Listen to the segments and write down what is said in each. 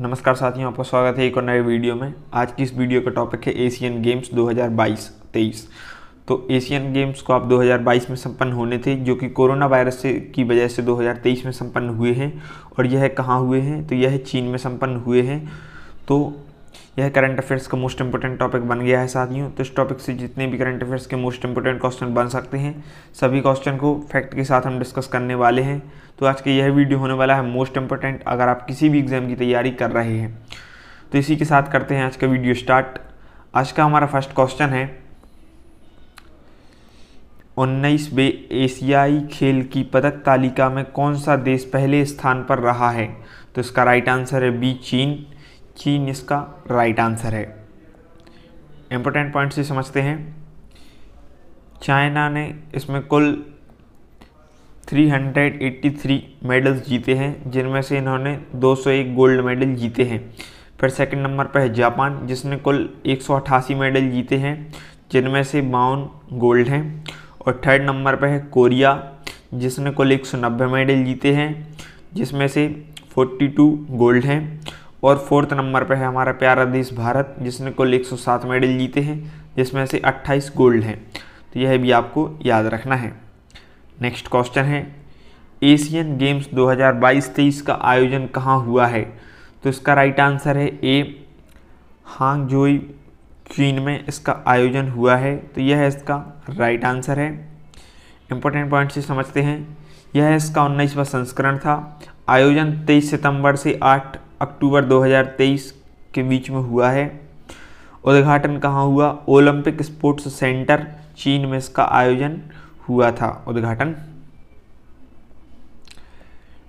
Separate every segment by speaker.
Speaker 1: नमस्कार साथियों आपका स्वागत है एक और नए वीडियो में आज की इस वीडियो का टॉपिक है एशियन गेम्स 2022-23 तो एशियन गेम्स को आप 2022 में संपन्न होने थे जो कि कोरोना वायरस से की वजह से 2023 में संपन्न हुए हैं और यह कहाँ हुए हैं तो यह चीन में संपन्न हुए हैं तो यह करंट अफेयर्स का मोस्ट इंपॉर्टेंट टॉपिक बन गया है साथियों तो इस टॉपिक से जितने भी करंट अफेयर्स के मोस्ट इंपॉर्टेंट क्वेश्चन बन सकते हैं सभी क्वेश्चन को फैक्ट के साथ हम डिस्कस करने वाले हैं तो आज का यह वीडियो होने वाला है मोस्ट इंपॉर्टेंट अगर आप किसी भी एग्ज़ाम की तैयारी कर रहे हैं तो इसी के साथ करते हैं आज का वीडियो स्टार्ट आज का हमारा फर्स्ट क्वेश्चन है बे एशियाई खेल की पदक तालिका में कौन सा देश पहले स्थान पर रहा है तो इसका राइट आंसर है बी चीन चीन इसका राइट आंसर है इम्पोर्टेंट पॉइंट ये समझते हैं चाइना ने इसमें कुल 383 मेडल्स जीते हैं जिनमें से इन्होंने 201 गोल्ड मेडल जीते हैं फिर सेकंड नंबर पर है जापान जिसने कुल 188 मेडल जीते हैं जिनमें से बावन गोल्ड हैं और थर्ड नंबर पर है कोरिया जिसने कुल 190 मेडल जीते हैं जिसमें से 42 गोल्ड हैं और फोर्थ नंबर पर है हमारा प्यारा देश भारत जिसने कुल 107 मेडल जीते हैं जिसमें से 28 गोल्ड हैं तो यह भी आपको याद रखना है नेक्स्ट क्वेश्चन है एशियन गेम्स 2022-23 का आयोजन कहाँ हुआ है तो इसका राइट आंसर है ए हांग जोई चीन में इसका आयोजन हुआ है तो यह इसका राइट आंसर है इम्पोर्टेंट पॉइंट से समझते हैं यह इसका उन्नीसवा संस्करण था आयोजन 23 सितंबर से अक्टूबर 2023 के बीच में हुआ है उद्घाटन कहाँ हुआ ओलंपिक स्पोर्ट्स सेंटर चीन में इसका आयोजन हुआ था उद्घाटन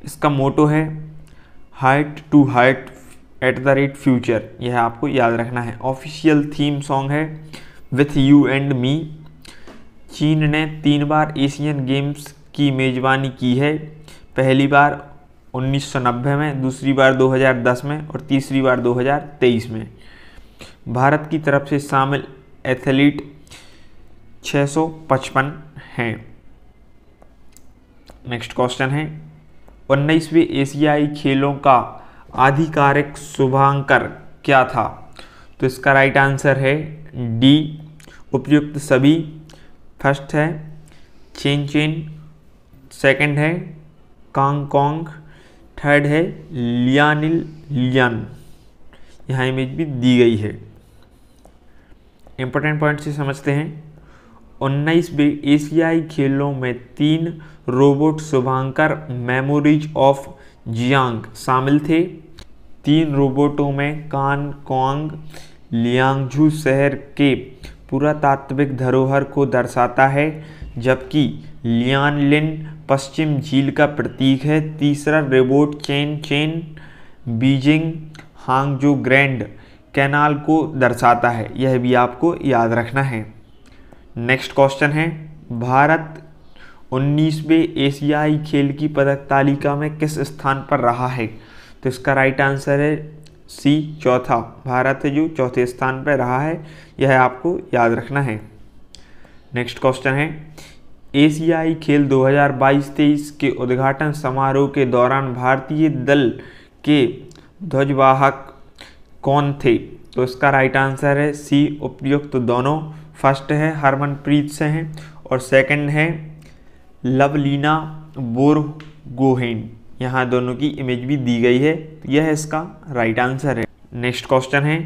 Speaker 1: इसका मोटो है heart to heart at the rate future यह आपको याद रखना है ऑफिशियल थीम सॉन्ग है विथ यू एंड मी चीन ने तीन बार एशियन गेम्स की मेज़बानी की है पहली बार 1990 में दूसरी बार 2010 में और तीसरी बार 2023 में भारत की तरफ से शामिल एथलीट 655 हैं नेक्स्ट क्वेश्चन है उन्नीसवें एशियाई खेलों का आधिकारिक शुभांकर क्या था तो इसका राइट आंसर है डी उपयुक्त सभी फर्स्ट है चेन चेन सेकंड है कांग कॉन्ग थर्ड है लियानिल लियान यहाँ इमेज भी दी गई है इम्पोर्टेंट पॉइंट से समझते हैं उन्नीस एशियाई खेलों में तीन रोबोट शुभांकर मेमोरीज ऑफ जियांग शामिल थे तीन रोबोटों में कान कोंग लियांगजू शहर के पुरातात्विक धरोहर को दर्शाता है जबकि लियानलिन पश्चिम झील का प्रतीक है तीसरा robot Chenchen Beijing Hangzhou grand canal को दर्शाता है यह भी आपको याद रखना है नेक्स्ट क्वेश्चन है भारत उन्नीसवें एशियाई खेल की पदक तालिका में किस स्थान पर रहा है तो इसका राइट आंसर है सी चौथा भारत जो चौथे स्थान पर रहा है यह आपको याद रखना है नेक्स्ट क्वेश्चन है एशियाई खेल 2022-23 के उद्घाटन समारोह के दौरान भारतीय दल के ध्वजवाहक कौन थे तो इसका राइट आंसर है सी उपयुक्त तो दोनों फर्स्ट है हरमनप्रीत से हैं और सेकंड है लवलीना बोरगोहेन यहाँ दोनों की इमेज भी दी गई है तो यह इसका राइट आंसर है नेक्स्ट क्वेश्चन है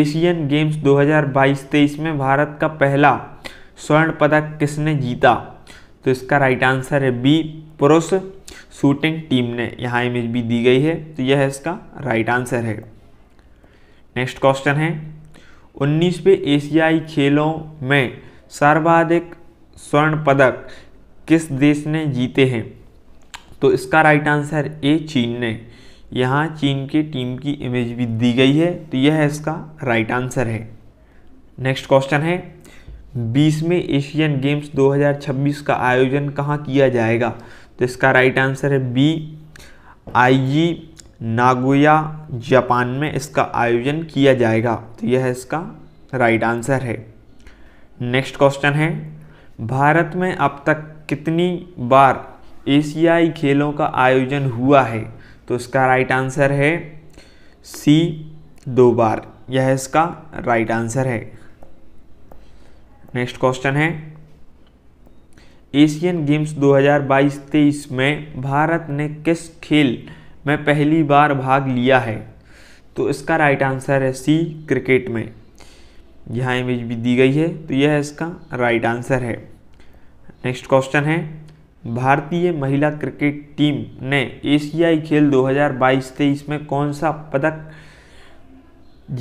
Speaker 1: एशियन गेम्स 2022-23 में भारत का पहला स्वर्ण पदक किसने जीता तो इसका राइट आंसर है बी पुरुष शूटिंग टीम ने यहाँ इमेज भी दी गई है तो यह इसका राइट आंसर है नेक्स्ट क्वेश्चन है उन्नीसवें एशियाई खेलों में सर्वाधिक स्वर्ण पदक किस देश ने जीते हैं तो इसका राइट आंसर ए चीन ने यहाँ चीन के टीम की इमेज भी दी गई है तो यह इसका राइट आंसर है नेक्स्ट क्वेश्चन है बीसवें एशियन गेम्स 2026 का आयोजन कहाँ किया जाएगा तो इसका राइट आंसर है बी आईजी नागोया जापान में इसका आयोजन किया जाएगा तो यह इसका राइट आंसर है नेक्स्ट क्वेश्चन है भारत में अब तक कितनी बार एशियाई खेलों का आयोजन हुआ है तो इसका राइट आंसर है सी दो बार यह इसका राइट आंसर है नेक्स्ट क्वेश्चन है एशियन गेम्स 2022-23 में भारत ने किस खेल में पहली बार भाग लिया है तो इसका राइट आंसर है सी क्रिकेट में यहाँ इमेज भी दी गई है तो यह इसका राइट आंसर है नेक्स्ट क्वेश्चन है भारतीय महिला क्रिकेट टीम ने एशियाई खेल 2022-23 में कौन सा पदक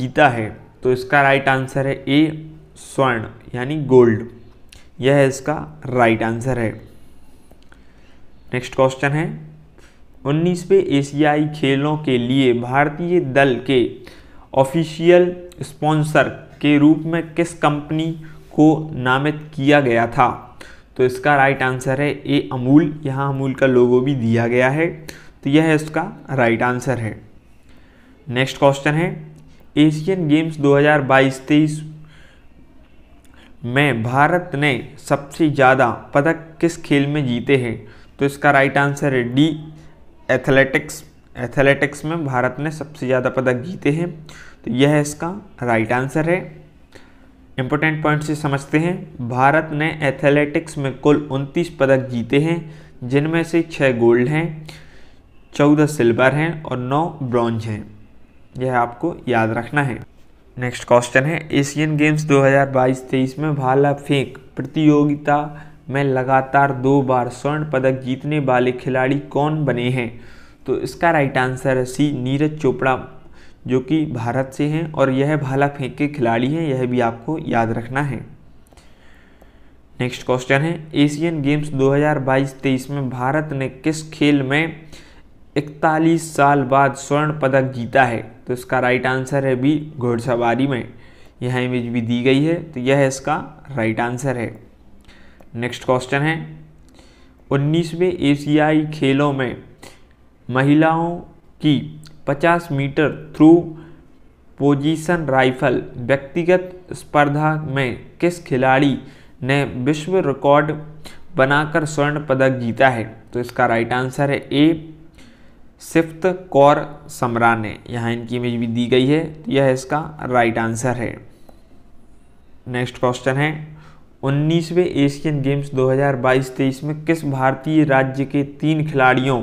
Speaker 1: जीता है तो इसका राइट आंसर है ए स्वर्ण यानी गोल्ड यह है इसका राइट आंसर है नेक्स्ट क्वेश्चन है उन्नीसवें एशियाई खेलों के लिए भारतीय दल के ऑफिशियल स्पॉन्सर के रूप में किस कंपनी को नामित किया गया था तो इसका राइट आंसर है ए अमूल यहाँ अमूल का लोगो भी दिया गया है तो यह है इसका राइट आंसर है नेक्स्ट क्वेश्चन है एशियन गेम्स 2022-23 में भारत ने सबसे ज़्यादा पदक किस खेल में जीते हैं तो इसका राइट आंसर है डी एथलेटिक्स एथलेटिक्स में भारत ने सबसे ज़्यादा पदक जीते हैं तो यह इसका राइट आंसर है इम्पोर्टेंट पॉइंट से समझते हैं भारत ने एथलेटिक्स में कुल उनतीस पदक जीते हैं जिनमें से छः गोल्ड हैं चौदह सिल्वर हैं और नौ ब्रॉन्ज हैं यह आपको याद रखना है नेक्स्ट क्वेश्चन है एशियन गेम्स 2022-23 में भाला फेंक प्रतियोगिता में लगातार दो बार स्वर्ण पदक जीतने वाले खिलाड़ी कौन बने हैं तो इसका राइट आंसर है सी नीरज चोपड़ा जो कि भारत से हैं और यह भाला फेंक के खिलाड़ी हैं यह भी आपको याद रखना है नेक्स्ट क्वेश्चन है एशियन गेम्स 2022-23 में भारत ने किस खेल में इकतालीस साल बाद स्वर्ण पदक जीता है तो इसका राइट आंसर है बी घोड़सवारी में यह इमेज भी दी गई है तो यह इसका राइट आंसर है नेक्स्ट क्वेश्चन है उन्नीसवें एशियाई खेलों में महिलाओं की 50 मीटर थ्रू पोजीशन राइफल व्यक्तिगत स्पर्धा में किस खिलाड़ी ने विश्व रिकॉर्ड बनाकर स्वर्ण पदक जीता है तो इसका राइट आंसर है ए सिफ्त कौर समरा ने यहाँ इनकी इमेज भी दी गई है तो यह इसका राइट आंसर है नेक्स्ट क्वेश्चन है उन्नीसवें एशियन गेम्स 2022-23 में किस भारतीय राज्य के तीन खिलाड़ियों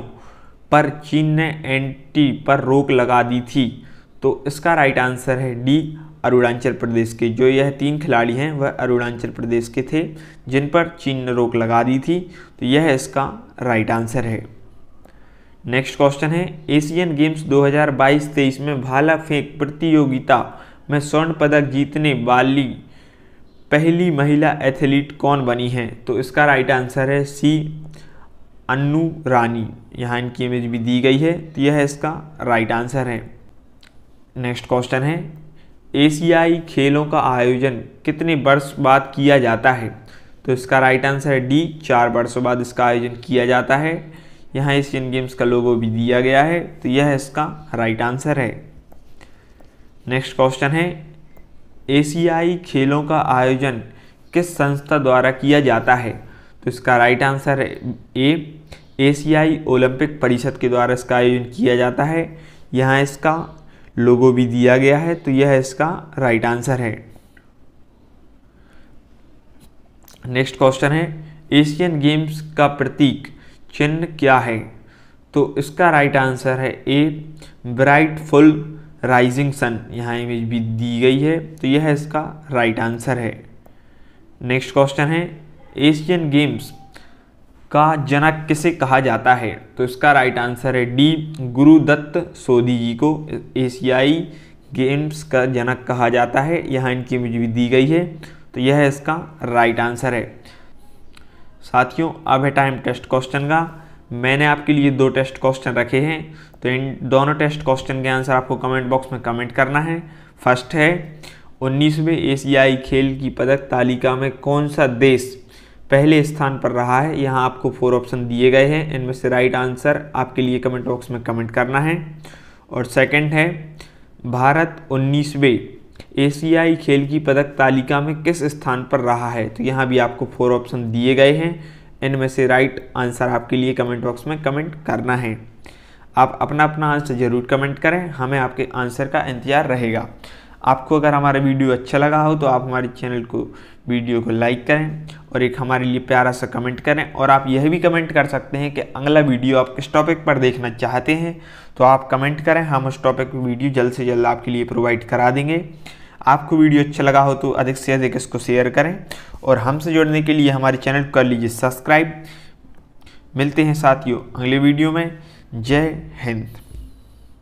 Speaker 1: पर चीन ने एंटी पर रोक लगा दी थी तो इसका राइट आंसर है डी अरुणाचल प्रदेश के जो यह तीन खिलाड़ी हैं वह अरुणाचल प्रदेश के थे जिन पर चीन ने रोक लगा दी थी तो यह इसका राइट आंसर है नेक्स्ट क्वेश्चन है एशियन गेम्स 2022-23 में भाला फेंक प्रतियोगिता में स्वर्ण पदक जीतने वाली पहली महिला एथलीट कौन बनी है तो इसका राइट आंसर है सी अनु रानी यहाँ इनकी इमेज भी दी गई है तो यह इसका राइट आंसर है नेक्स्ट क्वेश्चन है एशियाई खेलों का आयोजन कितने वर्ष बाद किया जाता है तो इसका राइट आंसर है डी चार वर्षों बाद इसका आयोजन किया जाता है यहाँ एशियन गेम्स का लोगो भी दिया गया है तो यह इसका राइट आंसर है नेक्स्ट क्वेश्चन है एशियाई खेलों का आयोजन किस संस्था द्वारा किया जाता है तो इसका राइट आंसर है ए एशियाई ओलंपिक परिषद के द्वारा इसका आयोजन किया जाता है यहाँ इसका लोगो भी दिया गया है तो यह इसका राइट आंसर है नेक्स्ट क्वेश्चन है एशियन गेम्स का प्रतीक चिन्ह क्या है तो इसका राइट आंसर है a bright full rising sun यहाँ इमेज भी दी गई है तो यह है इसका राइट आंसर है नेक्स्ट क्वेश्चन है एशियन गेम्स का जनक किसे कहा जाता है तो इसका राइट आंसर है डी गुरुदत्त सोधी जी को एशियाई गेम्स का जनक कहा जाता है यहाँ इनकी इमेज भी दी गई है तो यह है इसका राइट आंसर है साथियों अब है टाइम टेस्ट क्वेश्चन का मैंने आपके लिए दो टेस्ट क्वेश्चन रखे हैं तो इन दोनों टेस्ट क्वेश्चन के आंसर आपको कमेंट बॉक्स में कमेंट करना है फर्स्ट है उन्नीसवें एशियाई खेल की पदक तालिका में कौन सा देश पहले स्थान पर रहा है यहाँ आपको फोर ऑप्शन दिए गए हैं इनमें से राइट आंसर आपके लिए कमेंट बॉक्स में कमेंट करना है और सेकेंड है भारत उन्नीसवें एशियाई खेल की पदक तालिका में किस स्थान पर रहा है तो यहाँ भी आपको फोर ऑप्शन दिए गए हैं इनमें से राइट आंसर आपके लिए कमेंट बॉक्स में कमेंट करना है आप अपना अपना आंसर ज़रूर कमेंट करें हमें आपके आंसर का इंतज़ार रहेगा आपको अगर हमारा वीडियो अच्छा लगा हो तो आप हमारे चैनल को वीडियो को लाइक करें और एक हमारे लिए प्यारा सा कमेंट करें और आप यह भी कमेंट कर सकते हैं कि अगला वीडियो आप किस टॉपिक पर देखना चाहते हैं तो आप कमेंट करें हम उस टॉपिक पर वीडियो जल्द से जल्द आपके लिए प्रोवाइड करा देंगे आपको वीडियो अच्छा लगा हो तो अधिक से अधिक इसको शेयर करें और हमसे जुड़ने के लिए हमारे चैनल को कर लीजिए सब्सक्राइब मिलते हैं साथियों अगले वीडियो में जय हिंद